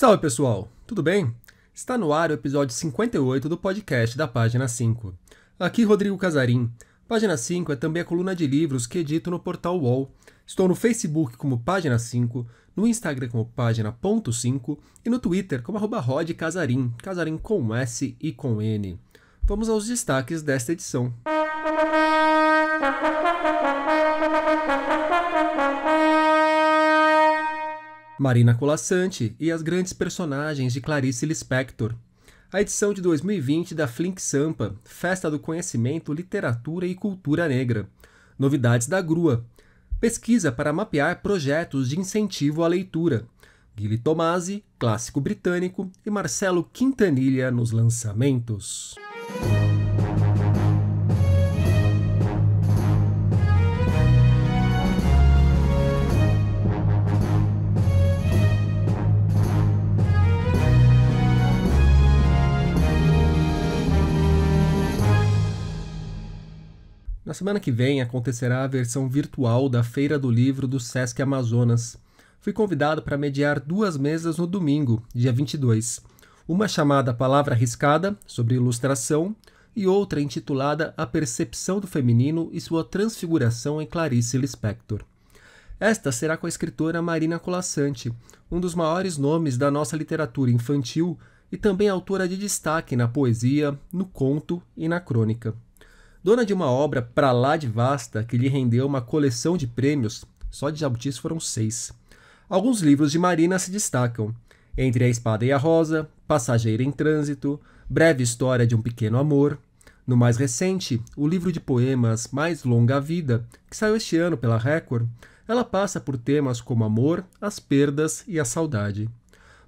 Salve pessoal, tudo bem? Está no ar o episódio 58 do podcast da Página 5. Aqui Rodrigo Casarim. Página 5 é também a coluna de livros que edito no portal UOL. Estou no Facebook como Página 5, no Instagram como Página.5 e no Twitter como @Rod_Casarim, Rod Casarim, Casarim com S e com N. Vamos aos destaques desta edição. Música Marina Colassante e as grandes personagens de Clarice Lispector. A edição de 2020 da Flink Sampa, Festa do Conhecimento, Literatura e Cultura Negra. Novidades da Grua. Pesquisa para mapear projetos de incentivo à leitura. Guilherme Tomasi, clássico britânico, e Marcelo Quintanilha nos lançamentos. Na semana que vem acontecerá a versão virtual da Feira do Livro do SESC Amazonas. Fui convidado para mediar duas mesas no domingo, dia 22. Uma chamada Palavra Arriscada, sobre ilustração, e outra intitulada A Percepção do Feminino e Sua Transfiguração em Clarice Lispector. Esta será com a escritora Marina Colassante, um dos maiores nomes da nossa literatura infantil e também autora de destaque na poesia, no conto e na crônica. Dona de uma obra pra lá de vasta que lhe rendeu uma coleção de prêmios, só de jabutis foram seis. Alguns livros de Marina se destacam: Entre a Espada e a Rosa, Passageira em Trânsito, Breve História de um Pequeno Amor. No mais recente, o livro de poemas Mais Longa a Vida, que saiu este ano pela Record, ela passa por temas como amor, as perdas e a saudade.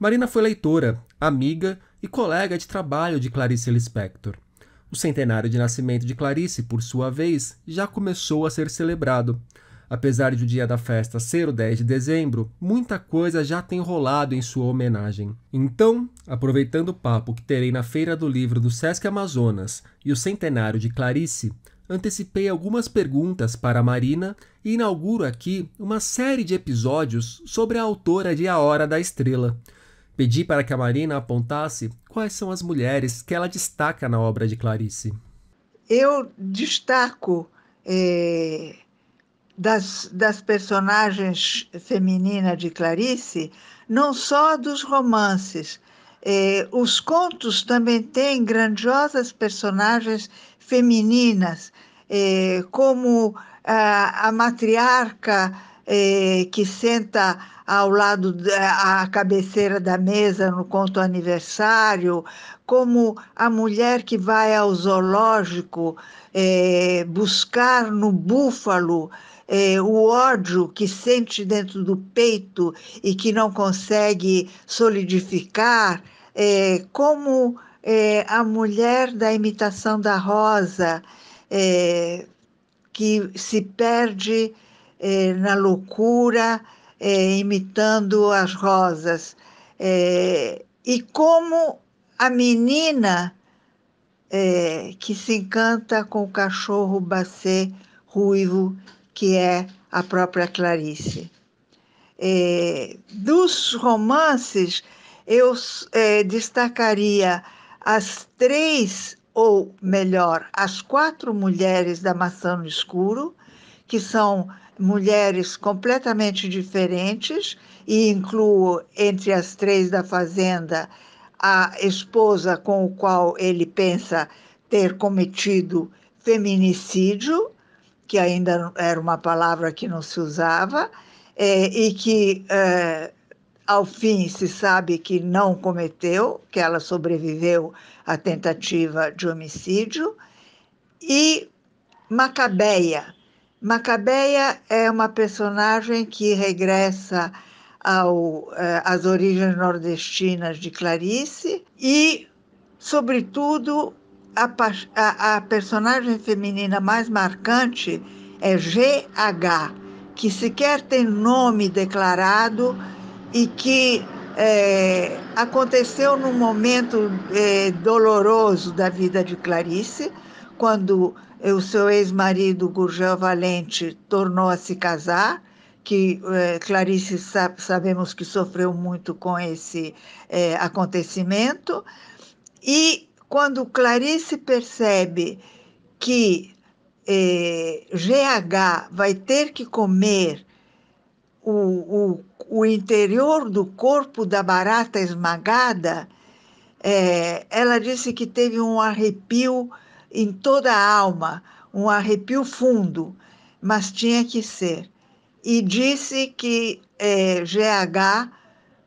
Marina foi leitora, amiga e colega de trabalho de Clarice Lispector. O centenário de nascimento de Clarice, por sua vez, já começou a ser celebrado. Apesar de o dia da festa ser o 10 de dezembro, muita coisa já tem rolado em sua homenagem. Então, aproveitando o papo que terei na Feira do Livro do Sesc Amazonas e o centenário de Clarice, antecipei algumas perguntas para a Marina e inauguro aqui uma série de episódios sobre a autora de A Hora da Estrela. Pedi para que a Marina apontasse Quais são as mulheres que ela destaca na obra de Clarice? Eu destaco é, das, das personagens femininas de Clarice, não só dos romances. É, os contos também têm grandiosas personagens femininas, é, como a, a matriarca eh, que senta ao lado da cabeceira da mesa no conto aniversário, como a mulher que vai ao zoológico eh, buscar no búfalo eh, o ódio que sente dentro do peito e que não consegue solidificar, eh, como eh, a mulher da imitação da rosa, eh, que se perde é, na loucura, é, imitando as rosas. É, e como a menina que se encanta com o cachorro bacê ruivo, que é a própria Clarice. dos romances, eu destacaria as três, ou melhor, as quatro mulheres da Maçã no Escuro, que são mulheres completamente diferentes, e incluo entre as três da Fazenda a esposa com o qual ele pensa ter cometido feminicídio, que ainda era uma palavra que não se usava, é, e que é, ao fim se sabe que não cometeu, que ela sobreviveu à tentativa de homicídio, e Macabeia, Macabeia é uma personagem que regressa eh, às origens nordestinas de Clarice e, sobretudo, a, a, a personagem feminina mais marcante é GH, que sequer tem nome declarado e que é, aconteceu num momento é, doloroso da vida de Clarice quando o seu ex-marido Gurgel Valente tornou a se casar, que é, Clarice sabemos que sofreu muito com esse é, acontecimento. E quando Clarice percebe que GH eh, vai ter que comer o, o, o, interior do corpo da barata esmagada, ela disse que teve um arrepio em toda a alma um arrepio fundo, mas tinha que ser. E disse que é, GH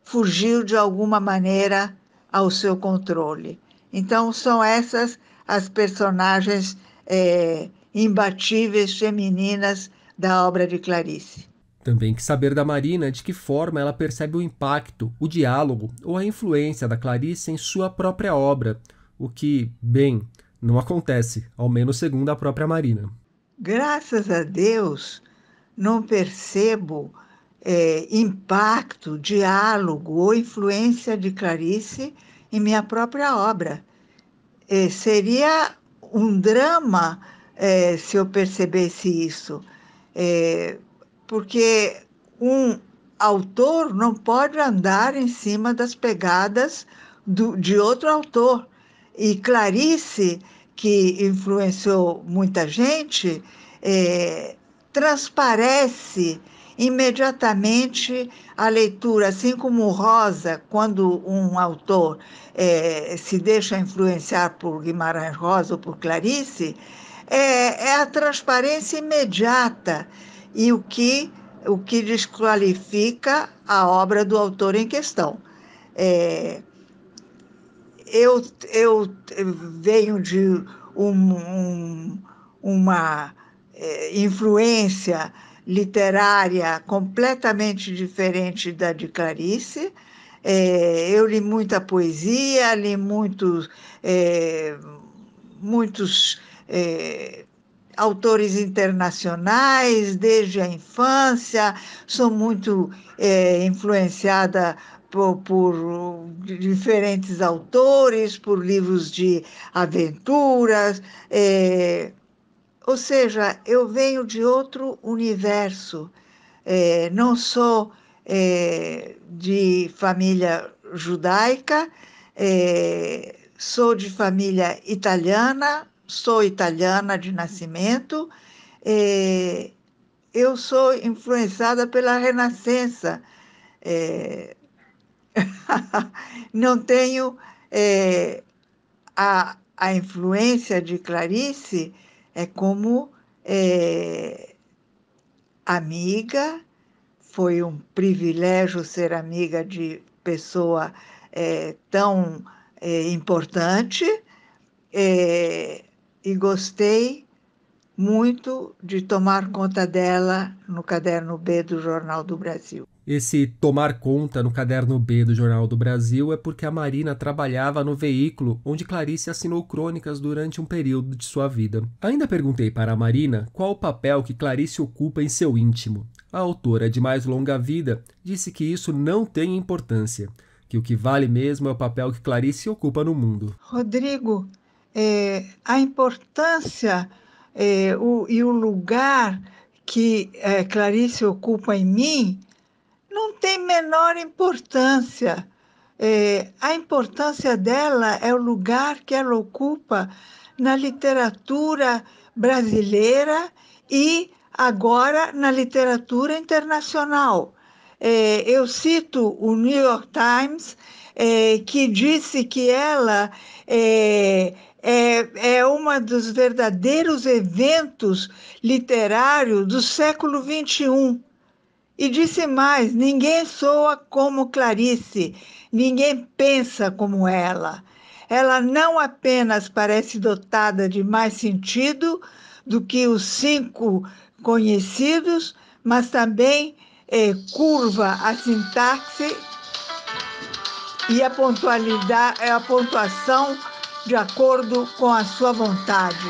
fugiu de alguma maneira ao seu controle. Então, são essas as personagens é, imbatíveis femininas da obra de Clarice. Também que saber da Marina de que forma ela percebe o impacto, o diálogo ou a influência da Clarice em sua própria obra, o que, bem, não acontece, ao menos segundo a própria Marina. Graças a Deus, não percebo é, impacto, diálogo ou influência de Clarice em minha própria obra. É, seria um drama é, se eu percebesse isso, é, porque um autor não pode andar em cima das pegadas do, de outro autor. E Clarice que influenciou muita gente, é, transparece imediatamente a leitura, assim como Rosa, quando um autor é, se deixa influenciar por Guimarães Rosa ou por Clarice, é, é a transparência imediata e o que, o que desqualifica a obra do autor em questão. É, eu, eu venho de um, um, uma é, influência literária completamente diferente da de Clarice. É, eu li muita poesia, li muito, é, muitos é, autores internacionais desde a infância, sou muito é, influenciada por, por, eh, diferentes autores, por livros de aventuras. É, ou seja, eu venho de outro universo, é, não sou é, de família judaica, sou de família italiana, sou italiana de nascimento. eu sou influenciada pela Renascença. É, não tenho é, a, a influência de Clarice é como é, amiga, foi um privilégio ser amiga de pessoa é, tão importante e gostei muito de tomar conta dela no caderno B do Jornal do Brasil. Esse tomar conta no caderno B do Jornal do Brasil é porque a Marina trabalhava no veículo onde Clarice assinou crônicas durante um período de sua vida. Ainda perguntei para a Marina qual o papel que Clarice ocupa em seu íntimo. A autora de Mais Longa Vida disse que isso não tem importância, que o que vale mesmo é o papel que Clarice ocupa no mundo. Rodrigo, é, a importância é, o, e o lugar que é, Clarice ocupa em mim tem menor importância. É, a importância dela é o lugar que ela ocupa na literatura brasileira e agora na literatura internacional. É, eu cito o New York Times, é, que disse que ela é, é, é um dos verdadeiros eventos literários do século XXI. E disse mais: ninguém soa como Clarice, ninguém pensa como ela. Ela não apenas parece dotada de mais sentido do que os cinco conhecidos, mas também eh, curva a sintaxe e a, pontualidade, eh, a pontuação de acordo com a sua vontade.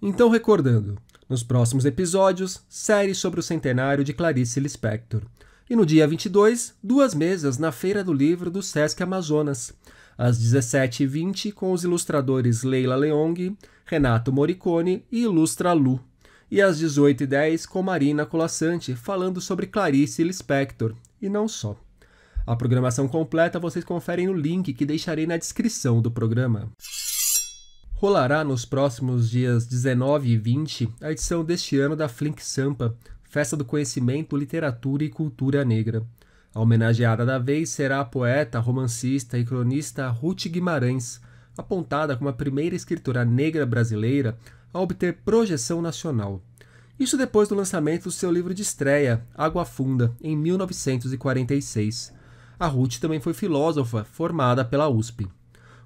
Então, recordando, nos próximos episódios, série sobre o centenário de Clarice Lispector. E no dia 22, duas mesas na Feira do Livro do Sesc Amazonas. Às 17h20, com os ilustradores Leila Leong, Renato Moricone e Ilustra Lu. E às 18h10, com Marina Colassante, falando sobre Clarice Lispector. E não só. A programação completa vocês conferem no link que deixarei na descrição do programa rolará nos próximos dias 19 e 20 a edição deste ano da Flink Sampa, Festa do Conhecimento, Literatura e Cultura Negra. A homenageada da vez será a poeta, romancista e cronista Ruth Guimarães, apontada como a primeira escritora negra brasileira a obter projeção nacional. Isso depois do lançamento do seu livro de estreia, Água Funda, em 1946. A Ruth também foi filósofa, formada pela USP.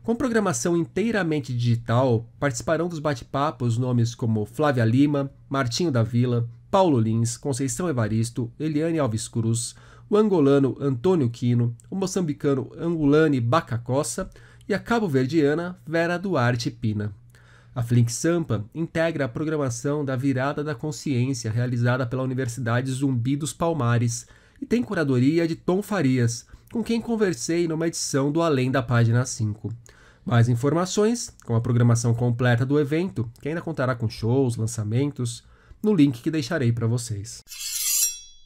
Com programação inteiramente digital, participarão dos bate-papos nomes como Flávia Lima, Martinho da Vila, Paulo Lins, Conceição Evaristo, Eliane Alves Cruz, o angolano Antônio Quino, o moçambicano Angulane Bacacossa e a cabo-verdiana Vera Duarte Pina. A Flink Sampa integra a programação da Virada da Consciência realizada pela Universidade Zumbi dos Palmares e tem curadoria de Tom Farias, com quem conversei numa edição do Além da Página 5. Mais informações, com a programação completa do evento, que ainda contará com shows, lançamentos, no link que deixarei para vocês.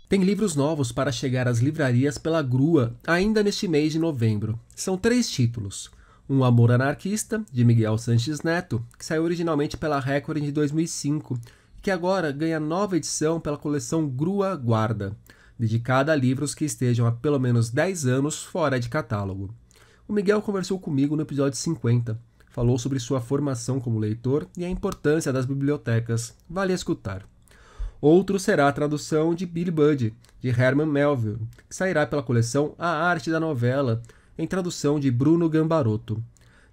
Tem livros novos para chegar às livrarias pela grua ainda neste mês de novembro. São três títulos. Um Amor Anarquista, de Miguel Sanches Neto, que saiu originalmente pela Record em 2005, que agora ganha nova edição pela coleção Grua Guarda dedicada a livros que estejam há pelo menos 10 anos fora de catálogo. O Miguel conversou comigo no episódio 50, falou sobre sua formação como leitor e a importância das bibliotecas. Vale escutar. Outro será a tradução de Billy Budd, de Herman Melville, que sairá pela coleção A Arte da Novela, em tradução de Bruno Gambaroto.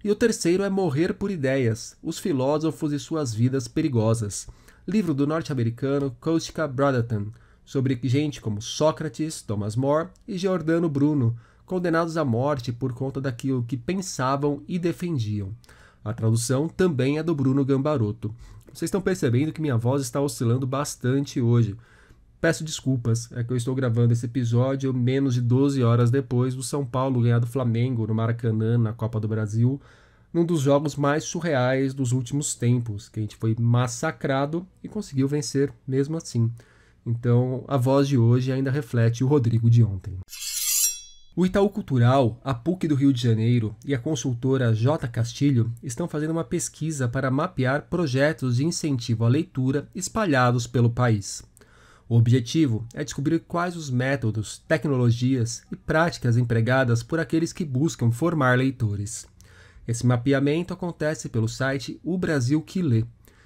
E o terceiro é Morrer por Ideias, Os Filósofos e Suas Vidas Perigosas, livro do norte-americano Kostka Brotherton, sobre gente como Sócrates, Thomas More e Giordano Bruno, condenados à morte por conta daquilo que pensavam e defendiam. A tradução também é do Bruno Gambaroto. Vocês estão percebendo que minha voz está oscilando bastante hoje. Peço desculpas, é que eu estou gravando esse episódio menos de 12 horas depois do São Paulo ganhar do Flamengo no Maracanã na Copa do Brasil, num dos jogos mais surreais dos últimos tempos, que a gente foi massacrado e conseguiu vencer mesmo assim. Então, a voz de hoje ainda reflete o Rodrigo de ontem. O Itaú Cultural, a PUC do Rio de Janeiro e a consultora J. Castilho estão fazendo uma pesquisa para mapear projetos de incentivo à leitura espalhados pelo país. O objetivo é descobrir quais os métodos, tecnologias e práticas empregadas por aqueles que buscam formar leitores. Esse mapeamento acontece pelo site O Brasil que Lê,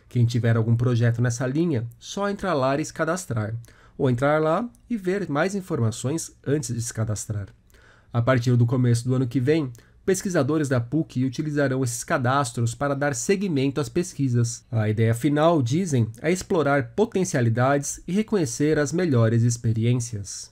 quem tiver algum projeto nessa linha, só entrar lá e se cadastrar, ou entrar lá e ver mais informações antes de se cadastrar. A partir do começo do ano que vem, pesquisadores da PUC utilizarão esses cadastros para dar seguimento às pesquisas. A ideia final, dizem, é explorar potencialidades e reconhecer as melhores experiências.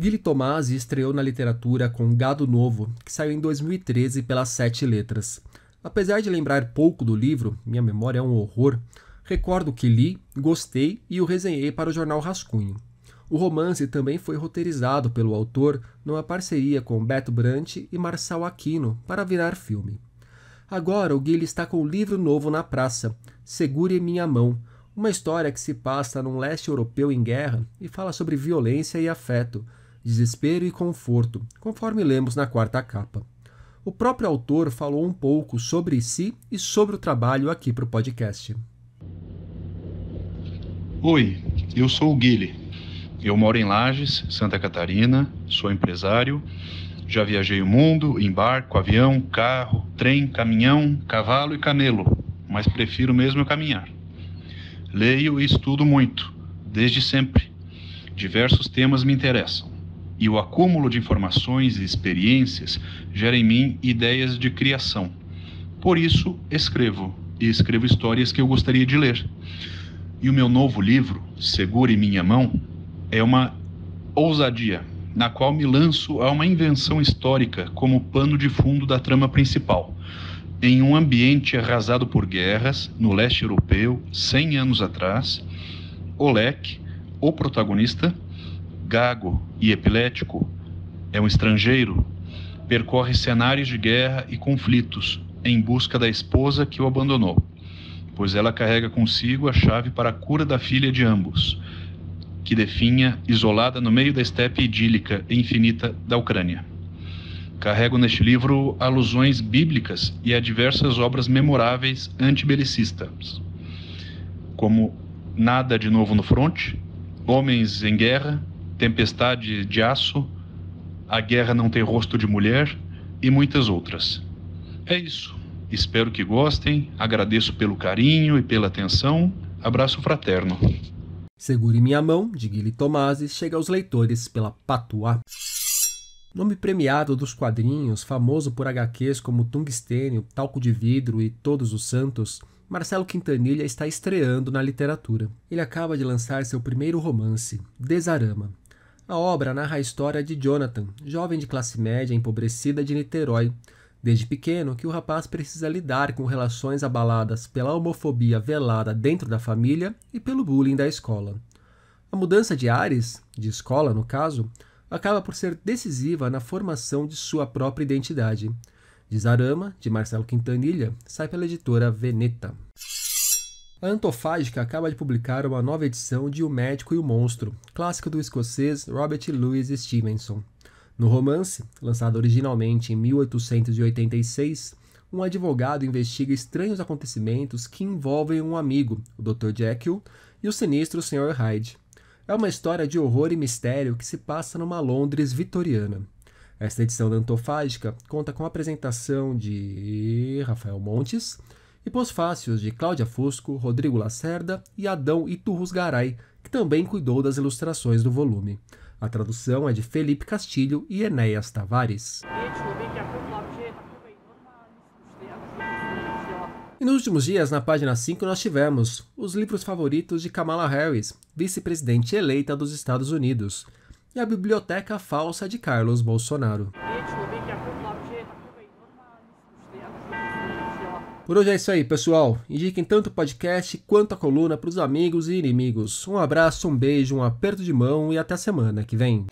Guilherme Tomasi estreou na literatura com Gado Novo, que saiu em 2013 pelas Sete Letras. Apesar de lembrar pouco do livro, minha memória é um horror, recordo que li, gostei e o resenhei para o jornal Rascunho. O romance também foi roteirizado pelo autor numa parceria com Beto Brant e Marçal Aquino para virar filme. Agora o Guilherme está com um livro novo na praça, Segure Minha Mão, uma história que se passa num leste europeu em guerra e fala sobre violência e afeto, desespero e conforto, conforme lemos na quarta capa. O próprio autor falou um pouco sobre si e sobre o trabalho aqui para o podcast. Oi, eu sou o Guile. Eu moro em Lages, Santa Catarina, sou empresário. Já viajei o mundo em barco, avião, carro, trem, caminhão, cavalo e camelo, mas prefiro mesmo caminhar. Leio e estudo muito, desde sempre. Diversos temas me interessam e o acúmulo de informações e experiências gera em mim ideias de criação. Por isso, escrevo, e escrevo histórias que eu gostaria de ler. E o meu novo livro, Segure Minha Mão, é uma ousadia na qual me lanço a uma invenção histórica como pano de fundo da trama principal. Em um ambiente arrasado por guerras, no leste europeu, 100 anos atrás, Olek, o protagonista, gago e epilético, é um estrangeiro, percorre cenários de guerra e conflitos em busca da esposa que o abandonou, pois ela carrega consigo a chave para a cura da filha de ambos, que definha isolada no meio da estepe idílica e infinita da Ucrânia. Carrego neste livro alusões bíblicas e a diversas obras memoráveis antibelicistas, como Nada de Novo no Fronte, Homens em Guerra, Tempestade de Aço, A Guerra Não Tem Rosto de Mulher e muitas outras. É isso. Espero que gostem. Agradeço pelo carinho e pela atenção. Abraço fraterno. Segure Minha Mão, de Guilherme Tomasi, chega aos leitores pela Patuá. Nome premiado dos quadrinhos, famoso por HQs como Tungstênio, Talco de Vidro e Todos os Santos, Marcelo Quintanilha está estreando na literatura. Ele acaba de lançar seu primeiro romance, Desarama, a obra narra a história de Jonathan, jovem de classe média empobrecida de Niterói. Desde pequeno que o rapaz precisa lidar com relações abaladas pela homofobia velada dentro da família e pelo bullying da escola. A mudança de ares, de escola no caso, acaba por ser decisiva na formação de sua própria identidade. Zarama, de Marcelo Quintanilha, sai pela editora Veneta. A Antofágica acaba de publicar uma nova edição de O Médico e o Monstro, clássico do escocês Robert Louis Stevenson. No romance, lançado originalmente em 1886, um advogado investiga estranhos acontecimentos que envolvem um amigo, o Dr. Jekyll, e o sinistro Sr. Hyde. É uma história de horror e mistério que se passa numa Londres vitoriana. Esta edição da Antofágica conta com a apresentação de Rafael Montes, e pós-fácios de Cláudia Fusco, Rodrigo Lacerda e Adão Iturros Garay, que também cuidou das ilustrações do volume. A tradução é de Felipe Castilho e Enéas Tavares. E nos últimos dias, na página 5, nós tivemos os livros favoritos de Kamala Harris, vice-presidente eleita dos Estados Unidos, e a biblioteca falsa de Carlos Bolsonaro. Por hoje é isso aí, pessoal. Indiquem tanto o podcast quanto a coluna para os amigos e inimigos. Um abraço, um beijo, um aperto de mão e até a semana que vem.